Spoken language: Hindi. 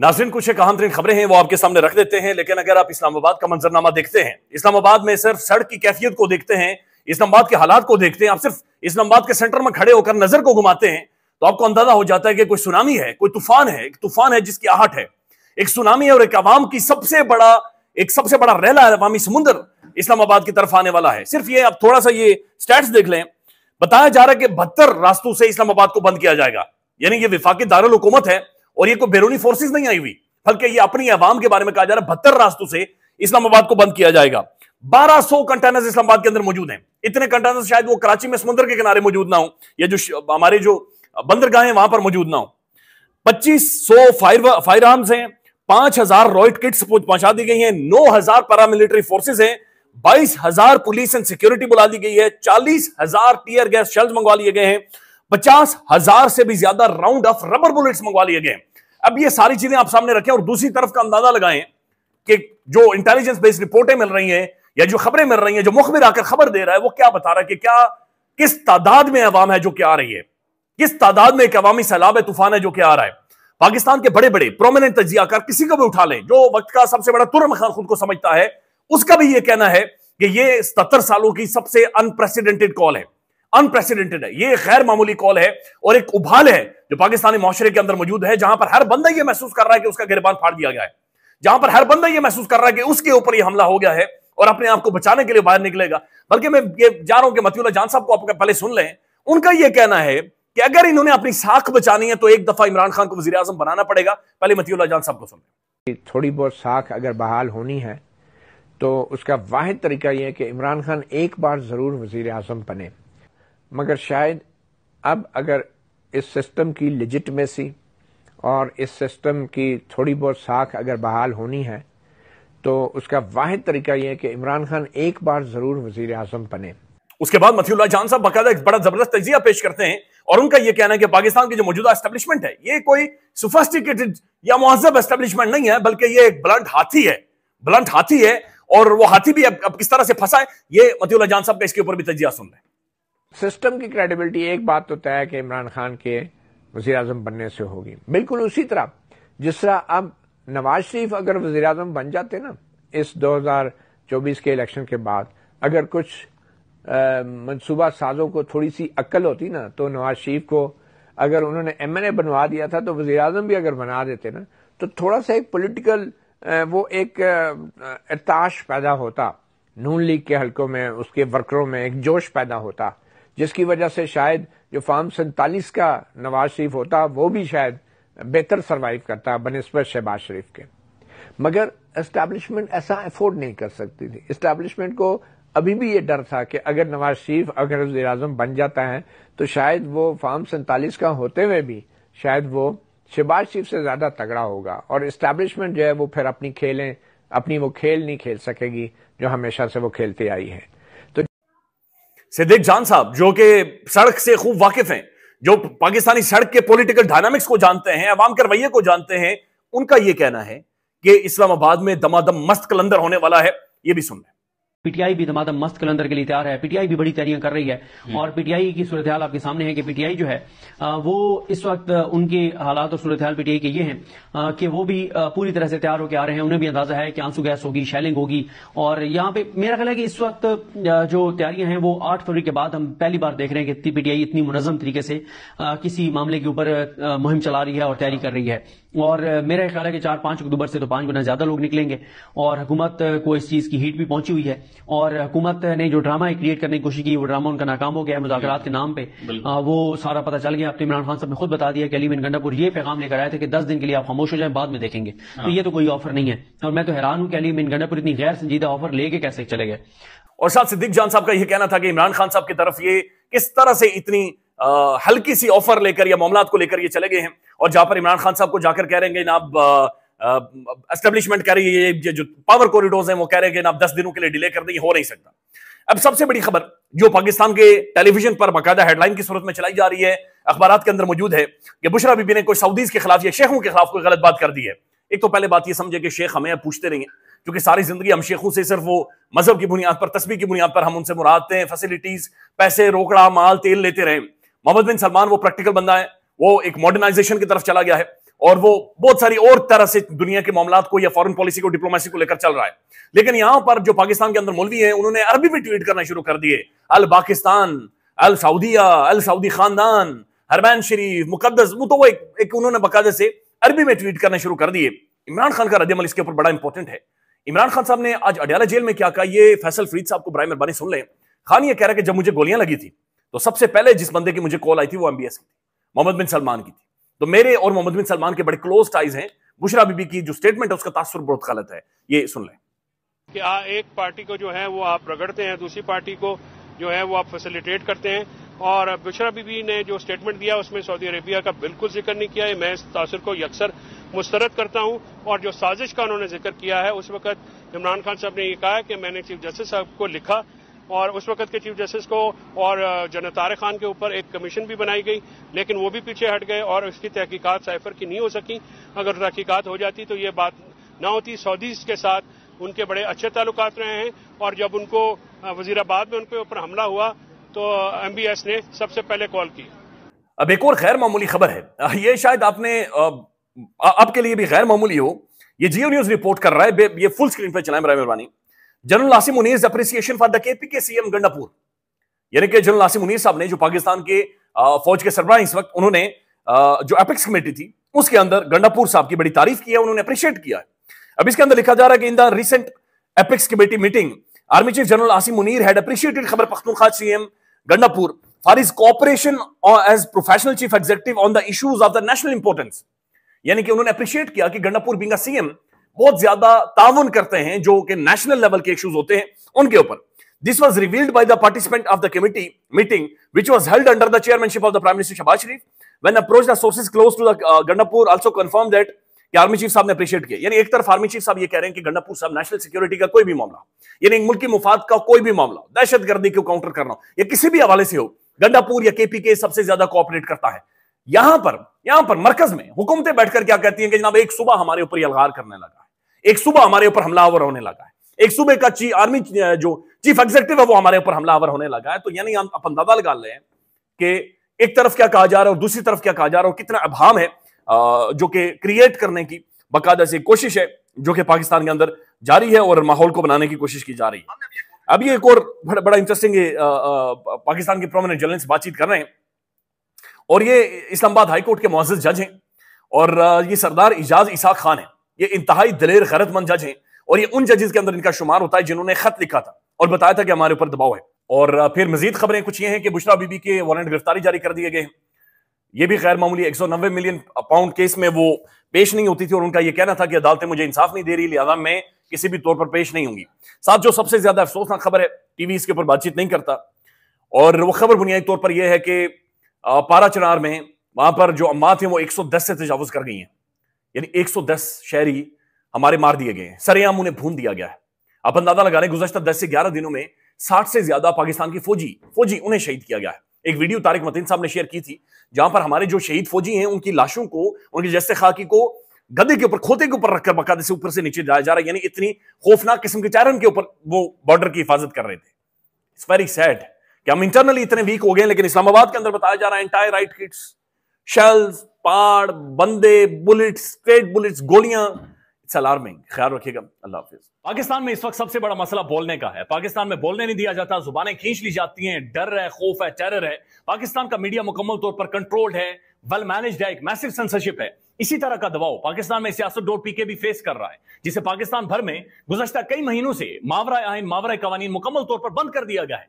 नाजरीन कुछ एक अहम तरीन खबरें हैं वो आपके सामने रख देते हैं लेकिन अगर आप इस्लामाबाद का मंजरनामा देखते हैं इस्लामाबाद में सिर्फ सड़क की कैफियत को देखते हैं इस्लामाबाद के हालात को देखते हैं आप सिर्फ इस्लामाबाद के सेंटर में खड़े होकर नजर को घुमाते हैं तो आपको अंदाजा हो जाता है कि कोई सुनामी है कोई तूफान है एक तूफान है जिसकी आहट है एक सुनामी है और एक आवाम की सबसे बड़ा एक सबसे बड़ा रहला अवामी समुंदर इस्लामाबाद की तरफ आने वाला है सिर्फ ये आप थोड़ा सा ये स्टैट्स देख लें बताया जा रहा है कि बहत्तर रास्तों से इस्लामाबाद को बंद किया जाएगा यानी ये विफाकी दारुलकूमत है और ये कोई बैरूनी फोर्सेस नहीं आई हुई बल्कि ये अपनी आवाम के बारे में कहा जा रहा है बहत्तर रास्तों से इस्लामाबाद को बंद किया जाएगा 1200 कंटेनर्स इस्लामाबाद के अंदर मौजूद हैं इतने कंटेनर्स शायद वो कराची में समुद्र के किनारे मौजूद ना हो या जो हमारे जो बंदरगाह वहां पर मौजूद ना हो पच्चीस सौ फायर फायर आर्म्स हैं पांच हजार रॉयट किट्स पहुंचा दी गई हैं नौ हजार पैरामिलिट्री फोर्सेज हैं बाईस हजार पुलिस एंड सिक्योरिटी बुला दी गई है चालीस हजार टीयर गैस शेल्स मंगवा लिए गए हैं पचास हजार से भी ज्यादा राउंड ऑफ रबर बुलेट्स मंगवा लिए गए अब ये सारी चीजें आप सामने रखें और दूसरी तरफ का अंदाजा लगाएं कि जो इंटेलिजेंस बेस्ड रिपोर्टें मिल रही हैं या जो खबरें मिल रही हैं जो मुखबिर आकर खबर दे रहा है वो क्या बता रहा है कि क्या किस तादाद में अवाम है जो कि आ रही है किस तादाद में एक अवामी सैलाब है तूफान है जो क्या आ रहा है पाकिस्तान के बड़े बड़े प्रोमिनेंट तजियाकार किसी को भी उठा लें जो वक्त का सबसे बड़ा तुरम खान खुद को समझता है उसका भी यह कहना है कि यह सत्तर सालों की सबसे अनप्रेसिडेंटेड कॉल है अनप्रेसिडेंटेड है ये गैर मामूली कॉल है और एक उभाल है जो पाकिस्तानी माशरे के अंदर मौजूद है जहां पर हर बंदा यह महसूस कर रहा है कि उसका गिरबान फाड़ दिया गया है जहां पर हर बंदा यह महसूस कर रहा है कि उसके ऊपर यह हमला हो गया है और अपने आप को बचाने के लिए बाहर निकलेगा बल्कि मैं ये जा रहा हूं कि मतियुल्ला जान साहब को आपका पहले सुन लें उनका यह कहना है कि अगर इन्होंने अपनी साख बचानी है तो एक दफा इमरान खान को वजी अजम बनाना पड़ेगा पहले मतियुल्ला जान साहब को सुन लें थोड़ी बहुत साख अगर बहाल होनी है तो उसका वाद तरीका यह है कि इमरान खान एक बार जरूर वजीर आजम बने मगर शायद अब अगर इस सिस्टम की लिजिटमेसी और इस सिस्टम की थोड़ी बहुत साख अगर बहाल होनी है तो उसका वाहिद तरीका यह है कि इमरान खान एक बार जरूर वजीर आजम बने उसके बाद मथीउल्ला जान साहब बाकायदा एक बड़ा जबरदस्त तजिया पेश करते हैं और उनका यह कहना है कि पाकिस्तान की जो मौजूदा एस्टेब्लिशमेंट है ये कोई सोफेस्टिकेटेड या मुहजब एस्टेब्लिशमेंट नहीं है बल्कि ये एक ब्लंट हाथी है ब्लंट हाथी है और वो हाथी भी अब, किस तरह से फंसा है ये मतीउल्ला जान साहब का इसके ऊपर भी तजिया सुन रहे हैं सिस्टम की क्रेडिबिलिटी एक बात तो तय है कि इमरान खान के वजी अजम बनने से होगी बिल्कुल उसी तरह जिस तरह अब नवाज शरीफ अगर वजी अजम बन जाते ना इस 2024 के इलेक्शन के बाद अगर कुछ मनसूबा साजों को थोड़ी सी अक्ल होती ना तो नवाज शरीफ को अगर उन्होंने एम एन ए बनवा दिया था तो वजीर अजम भी अगर बना देते ना तो थोड़ा सा एक पोलिटिकल वो एक इताश पैदा होता नून लीग के हलकों में उसके वर्करों में एक जोश पैदा होता जिसकी वजह से शायद जो फार्म सैतालीस का नवाज शरीफ होता वो भी शायद बेहतर सर्वाइव करता बनस्बत शहबाज शरीफ के मगर इस्टेब्लिशमेंट ऐसा अफोर्ड नहीं कर सकती थी इस्टेब्लिशमेंट को अभी भी ये डर था कि अगर नवाज शरीफ अगर वजी अजम बन जाता है तो शायद वो फार्म सैतालीस का होते हुए भी शायद वो शहबाज शरीफ से ज्यादा तगड़ा होगा और इस्टेब्लिशमेंट जो है वो फिर अपनी खेलें अपनी वो खेल नहीं खेल सकेगी जो हमेशा से वो खेलती आई है सिद्दीक जान साहब जो कि सड़क से खूब वाकिफ हैं जो पाकिस्तानी सड़क के पॉलिटिकल डायनामिक्स को जानते हैं अवाम के रवैये को जानते हैं उनका यह कहना है कि इस्लामाबाद में दमादम मस्त कलंदर होने वाला है यह भी सुन लें पीटीआई भी दमादम मस्त कलंदर के लिए तैयार है पीटीआई भी बड़ी तैयारियां कर रही है और पीटीआई की सूरत हाल आपके सामने है कि पीटीआई जो है वो इस वक्त उनके हालात और सूरत हाल पीटीआई के ये हैं कि वो भी पूरी तरह से तैयार होकर आ रहे हैं उन्हें भी अंदाजा है कि आंसू गैस होगी शैलिंग होगी और यहां पर मेरा ख्याल है कि इस वक्त जो तैयारियां हैं वो आठ फरवरी के बाद हम पहली बार देख रहे हैं कि पीटीआई इतनी मुनजम तरीके से किसी मामले के ऊपर मुहिम चला रही है और तैयारी कर रही है और मेरा ख्याल है कि चार पांच अक्टूबर से तो पांच गुना ज़्यादा लोग निकलेंगे और हुकूमत को इस चीज़ की हीट भी पहुंची हुई है और हुकूमत ने जो ड्रामा क्रिएट करने की कोशिश की वो ड्रामा उनका नाकाम हो गया है मुजाकर के नाम पर वो सारा पता चल गया आपने इमरान खान साहब ने खुद बता दिया कि अलीमिन गंडापुर ये पैगाम लेकर आए थे कि दस दिन के लिए आप खामोश हो जाए बाद में देखेंगे तो हाँ। ये तो कोई ऑफर नहीं है और मैं तो हैरान हूँ कि अली बिन गंडापुर इतनी गैर संजीदा ऑफर लेके कैसे चले गए और साहब सिद्दीक जान साहब का यह कहना था कि इमरान खान साहब की तरफ ये किस तरह से इतनी हल्की सी ऑफर लेकर या मामला को लेकर ये चले गए हैं और जहां पर इमरान खान साहब को जाकर कह रहे हैं ना एस्टेब्लिशमेंट कह रही है ये जो पावर कॉरिडोर है वो कह रहे हैं ना आप दस दिनों के लिए डिले कर दें हो नहीं सकता अब सबसे बड़ी खबर जो पाकिस्तान के टेलीविजन पर बाकायदा हेडलाइन की सूरत में चलाई जा रही है अखबार के अंदर मौजूद है कि बुशरा बीबी ने कोई सऊदीज के खिलाफ या शेखों के खिलाफ कोई गलत बात कर दी है एक तो पहले बात यह समझे कि शेख हमें पूछते नहीं है क्योंकि सारी जिंदगी हम शेखों से सिर्फ वो मजहब की बुनियाद पर तस्वीर की बुनियाद पर हम उनसे मुरादते हैं फैसिलिटीज पैसे रोकड़ा माल तेल लेते रहे मोहम्मद बिन सलमान वो प्रैक्टिकल बंदा है वो एक मॉडर्नाइजेशन की तरफ चला गया है और वो बहुत सारी और तरह से दुनिया के मामला को या फॉरन पॉलिसी को डिप्लोमेसी को लेकर चल रहा है लेकिन यहां पर जो पाकिस्तान के अंदर मौलवी है उन्होंने अरबी में ट्वीट करना शुरू कर दिए अल पाकिस्तान अल सऊदिया अल सऊदी खानदान हरमैन शरीफ मुकदस वो तो वो एक, एक उन्होंने बकायदे से अरबी में ट्वीट करना शुरू कर दिए इमरान खान का रद्दमल इसके ऊपर बड़ा इंपॉर्टेंट है इमरान खान साहब ने आज अडियाला जेल में क्या कहा ये फैसल फरीद साहब को बरा मेहरबानी सुन लें खान ये कह रहा है कि जब मुझे गोलियां लगी थी तो सबसे पहले जिस बंदे की मुझे कॉल आई थी वो एमबीएस की मोहम्मद बिन सलमान की थी तो मेरे और मोहम्मद बिन सलमान के बड़े क्लोज टाइज हैं बुशरा बीबी की जो स्टेटमेंट है उसका तासुर बहुत गलत है ये सुन लें क्या एक पार्टी को जो है वो आप रगड़ते हैं दूसरी पार्टी को जो है वो आप फैसिलिटेट करते हैं और बुशरा बीबी ने जो स्टेटमेंट दिया उसमें सऊदी अरेबिया का बिल्कुल जिक्र नहीं किया है मैं इस तासर को यकसर मुस्तरद करता हूं और जो साजिश का उन्होंने जिक्र किया है उस वक्त इमरान खान साहब ने यह कहा कि मैंने चीफ जस्टिस साहब को लिखा और उस वक्त के चीफ जस्टिस को और जनरल तारक खान के ऊपर एक कमीशन भी बनाई गई लेकिन वो भी पीछे हट गए और उसकी तहकीकत साइफर की नहीं हो सकी अगर तहकीकत हो जाती तो ये बात ना होती सऊदीज के साथ उनके बड़े अच्छे ताल्लुक रहे हैं और जब उनको वजीराबाद में उनके ऊपर हमला हुआ तो एम ने सबसे पहले कॉल की अब एक और गैर मामूली खबर है ये शायद आपने आपके लिए भी गैर मामूली हो ये जियो न्यूज रिपोर्ट कर रहा है ये फुल स्क्रीन पर चलाएं मेहरबानी जनरल आसिम उनीस appreciation for the KPK CM Gandapur यानी कि जनरल आसिम उनीस साहब ने जो पाकिस्तान के फौज के सरबराह इस वक्त उन्होंने जो अपेक्स कमेटी थी उसके अंदर गंडापुर साहब की बड़ी तारीफ की है उन्होंने अप्रिशिएट किया है अब इसके अंदर लिखा जा रहा है कि in the recent apex committee meeting army chief general Asim Munir had appreciated Khyber Pakhtunkhwa CM Gandapur for his cooperation as professional chief executive on the issues of the national importance यानी कि उन्होंने अप्रिशिएट किया कि गंडापुर बींग सीएम बहुत ज्यादा ताउन करते हैं जो कि नेशनल लेवल के इश्यूज होते हैं उनके ऊपर this was revealed by the participant of the committee meeting which was held under the chairmanship of the prime minister Shehbaz Sharif when approach the sources close to the uh, Gandapur also confirmed army chief साहब ने अप्रिशिएट किया यानी एक तरफ आर्मी चीफ साहब ये कह रहे हैं कि गंडापुर साहब नेशनल सिक्योरिटी का कोई भी मामला यानी मुल्क की मुफाद का कोई भी मामला दहशतगर्दी को काउंटर करना या किसी भी हवाले से हो गंडापुर या केपीके सबसे ज्यादा कोऑपरेट करता है यहां पर यहां पर मरकज में हुकूमतें बैठकर क्या कहती हैं कि जनाब एक सुबह हमारे ऊपर यलगार करने लगा एक सुबह हमारे ऊपर हमलावर होने लगा है एक सुबह का ची, आर्मी जो चीफ एग्जीक्यूटिव है वो हमारे ऊपर हमलावर होने लगा है तो यानी हम अपन दादा लगा रहे कि एक तरफ क्या कहा जा रहा है और दूसरी तरफ क्या कहा जा रहा है कितना अभाव है जो कि क्रिएट करने की बकायदा से कोशिश है जो कि पाकिस्तान के अंदर जारी है और माहौल को बनाने की कोशिश की जा रही है अभी एक और बड़ा, बड़ा इंटरेस्टिंग पाकिस्तान के प्रोमिनेंट जर्नल से बातचीत कर रहे हैं और ये इस्लामाबाद हाईकोर्ट के मोजिज जज हैं और ये सरदार इजाज इसाक खान है ये इंतहाई दलेर गरतमंद जज हैं और ये उन जजेस के अंदर इनका शुमार होता है जिन्होंने खत लिखा था और बताया था कि हमारे ऊपर दबाव है और फिर मजीद खबरें कुछ ये हैं कि बुशरा बीबी के वारंट गिरफ्तारी जारी कर दिए गए हैं ये भी गैर मामूली एक मिलियन पाउंड केस में वो पेश नहीं होती थी और उनका यह कहना था कि अदालतें मुझे इंसाफ नहीं दे रही लिहाजा मैं किसी भी तौर पर पेश नहीं होंगी साथ जो सबसे ज्यादा अफसोसनाक खबर है टीवी इसके ऊपर बातचीत नहीं करता और वो खबर बुनियादी तौर पर यह है कि पारा चनार में वहां पर जो अम्मा थे वो 110 से तजावज कर गई हैं यानी 110 शहरी हमारे मार दिए गए हैं सरेआम उन्हें भून दिया गया है आप अंदाजा लगा रहे गुजशत दस से ग्यारह दिनों में साठ से ज्यादा पाकिस्तान की फौजी फौजी उन्हें शहीद किया गया है एक वीडियो तारिक मतीन साहब ने शेयर की थी जहां पर हमारे जो शहीद फौजी हैं उनकी लाशों को उनके जैसे खाकी को गदे के ऊपर खोते के ऊपर रखकर बकायदे से ऊपर से नीचे जाया जा रहा है यानी इतनी खौफनाक किस्म के चारण के ऊपर वो बॉर्डर की हिफाजत कर रहे थे इट्स वेरी सैड कि हम इंटरनली इतने वीक हो गए लेकिन इस्लामाबाद के अंदर बताया जा रहा है एंटायर राइट किड्स शेल्स पहाड़ बंदे बुलेट्स स्ट्रेट बुलेट्स गोलियां इट्स अलार्मिंग ख्याल रखिएगा अल्लाह हाफिज पाकिस्तान में इस वक्त सबसे बड़ा मसला बोलने का है पाकिस्तान में बोलने नहीं दिया जाता जुबानें खींच ली जाती हैं डर है खौफ है टेरर है पाकिस्तान का मीडिया मुकम्मल तौर पर कंट्रोल्ड है वेल मैनेज्ड है एक मैसिव सेंसरशिप है इसी तरह का दबाव पाकिस्तान में सियासत डोर पीके भी फेस कर रहा है जिसे पाकिस्तान भर में गुजशत कई महीनों से मावरा आइन मावरा कवानीन मुकम्मल तौर पर बंद कर दिया गया है